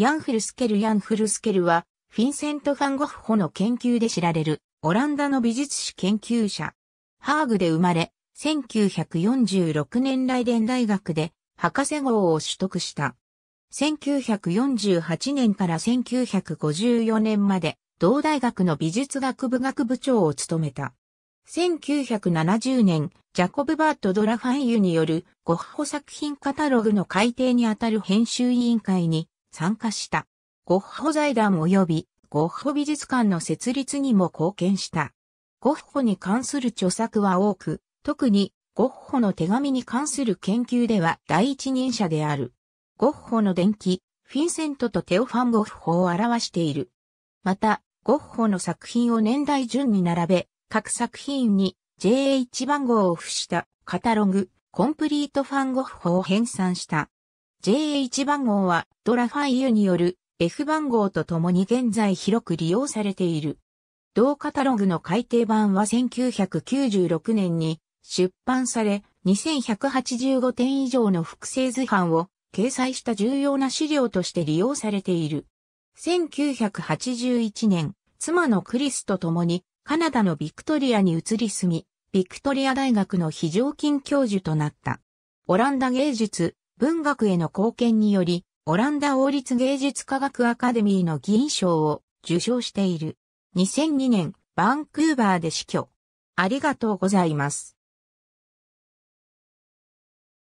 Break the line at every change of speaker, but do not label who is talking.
ヤンフルスケル・ヤンフルスケルは、フィンセント・ファン・ゴッホの研究で知られ
る、オランダの美術史研究者。ハーグで生まれ、1946年ライデン大学で、博士号を取得した。1948年から1954年まで、同大学の美術学部学部長を務めた。1970年、ジャコブ・バート・ドラファンユによるゴッホ作品カタログの改定にあたる編集委員会に参加した。ゴッホ財団及びゴッホ美術館の設立にも貢献した。ゴッホに関する著作は多く、特にゴッホの手紙に関する研究では第一人者である。ゴッホの伝記、フィンセントとテオファン・ゴッホを表している。また、ゴッホの作品を年代順に並べ、各作品に JH 番号を付したカタログ、コンプリートファン・ゴッホを編纂した。JH 番号はドラファイユによる F 番号とともに現在広く利用されている。同カタログの改訂版は1996年に出版され、2185点以上の複製図版を掲載した重要な資料として利用されている。1981年、妻のクリスと共にカナダのビクトリアに移り住み、ビクトリア大学の非常勤教授となった。オランダ芸術文学への貢献により、オランダ王立芸術科学アカデミーの議員賞を受賞している。2002年、
バンクーバーで死去。ありがとうございます。